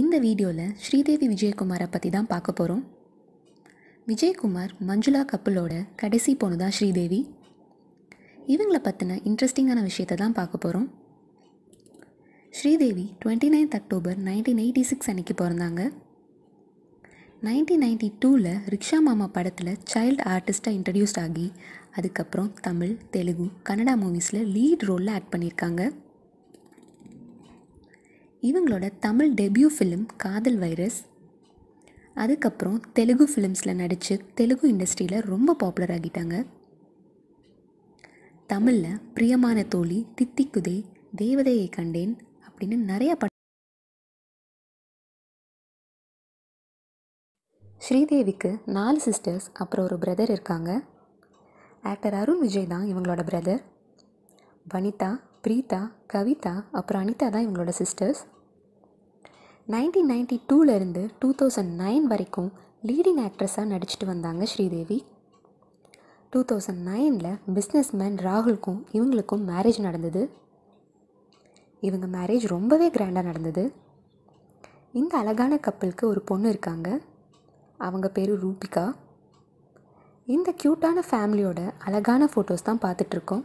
இந்த வீடியோவில் ஸ்ரீதேவி விஜயகுமாரை பற்றி தான் பார்க்க போகிறோம் விஜயகுமார் மஞ்சுளா கப்பலோட கடைசி பொண்ணு தான் ஸ்ரீதேவி இவங்கள பற்றின இன்ட்ரெஸ்டிங்கான விஷயத்தை தான் பார்க்க போகிறோம் Sridevi twenty ninth October nineteen eighty six அன்றைக்கி பிறந்தாங்க நைன்டீன் நைன்டி டூவில் ரிக்ஷா மாமா படத்தில் சைல்டு ஆர்டிஸ்ட்டாக இன்ட்ரடியூஸ்ட் ஆகி அதுக்கப்புறம் தமிழ் தெலுங்கு கன்னடா மூவிஸில் லீட் ரோலில் ஆக்ட் பண்ணியிருக்காங்க இவங்களோட தமிழ் டெபியூ ஃபிலிம் காதல் வைரஸ் அதுக்கப்புறம் தெலுங்கு ஃபிலிம்ஸில் நடித்து தெலுங்கு இண்டஸ்ட்ரியில் ரொம்ப பாப்புலர் ஆகிட்டாங்க தமிழில் பிரியமான தோழி தித்திக்குதே தேவதையை கண்டேன் அப்படின்னு நிறையா பட ஸ்ரீதேவிக்கு நாலு சிஸ்டர்ஸ் அப்புறம் ஒரு பிரதர் இருக்காங்க ஆக்டர் அருண் விஜய் தான் இவங்களோட பிரதர் வனிதா ப்ரீதா கவிதா அப்புறம் அனிதா தான் இவங்களோட சிஸ்டர்ஸ் நைன்டீன் நைன்டி டூலேருந்து டூ தௌசண்ட் நைன் வரைக்கும் லீடிங் ஆக்ட்ரஸாக நடிச்சுட்டு வந்தாங்க ஸ்ரீதேவி டூ தௌசண்ட் நைனில் பிஸ்னஸ் மேன் ராகுலுக்கும் இவங்களுக்கும் மேரேஜ் நடந்தது இவங்க மேரேஜ் ரொம்பவே கிராண்டாக நடந்தது இந்த அழகான கப்பலுக்கு ஒரு பொண்ணு இருக்காங்க அவங்க பேர் ரூபிகா இந்த க்யூட்டான ஃபேமிலியோட அழகான ஃபோட்டோஸ் தான் பார்த்துட்ருக்கோம்